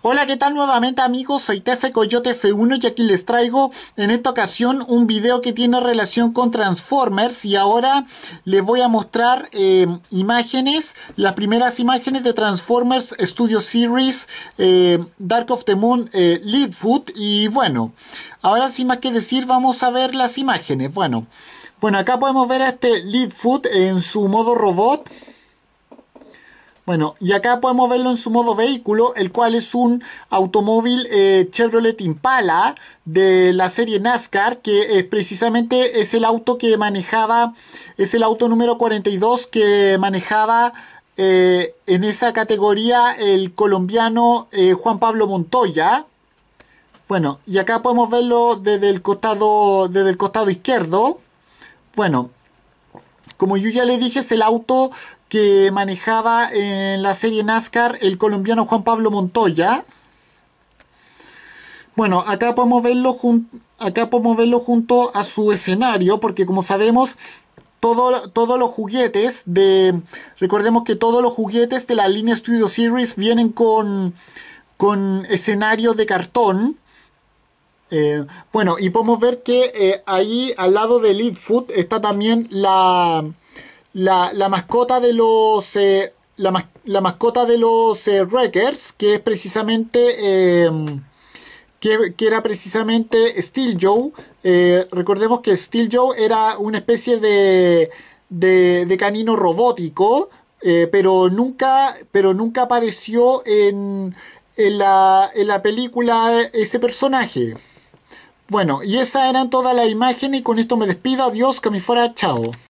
Hola, ¿qué tal nuevamente amigos? Soy Tefe Coyote F1 y aquí les traigo en esta ocasión un video que tiene relación con Transformers y ahora les voy a mostrar eh, imágenes, las primeras imágenes de Transformers Studio Series eh, Dark of the Moon eh, Leadfoot y bueno, ahora sin más que decir vamos a ver las imágenes, bueno, bueno acá podemos ver a este Leadfoot en su modo robot bueno, y acá podemos verlo en su modo vehículo, el cual es un automóvil eh, Chevrolet Impala de la serie NASCAR, que es precisamente es el auto que manejaba, es el auto número 42 que manejaba eh, en esa categoría el colombiano eh, Juan Pablo Montoya. Bueno, y acá podemos verlo desde el costado, desde el costado izquierdo. Bueno, como yo ya le dije, es el auto que manejaba en la serie NASCAR el colombiano Juan Pablo Montoya. Bueno, acá podemos verlo, acá podemos verlo junto a su escenario, porque como sabemos, todos los juguetes de... Recordemos que todos los juguetes de la línea Studio Series vienen con, con escenario de cartón. Eh, bueno, y podemos ver que eh, ahí al lado de Leadfoot está también la la, mascota de los eh, la, mascota de los eh, Wreckers, que es precisamente em, que, era precisamente Steel Joe. Eh, recordemos que Steel Joe era una especie de, de, canino robótico, pero nunca pero nunca apareció en, en la, película ese personaje. Bueno, y esa eran toda la imagen y con esto me despido. Adiós, que me fuera, chao.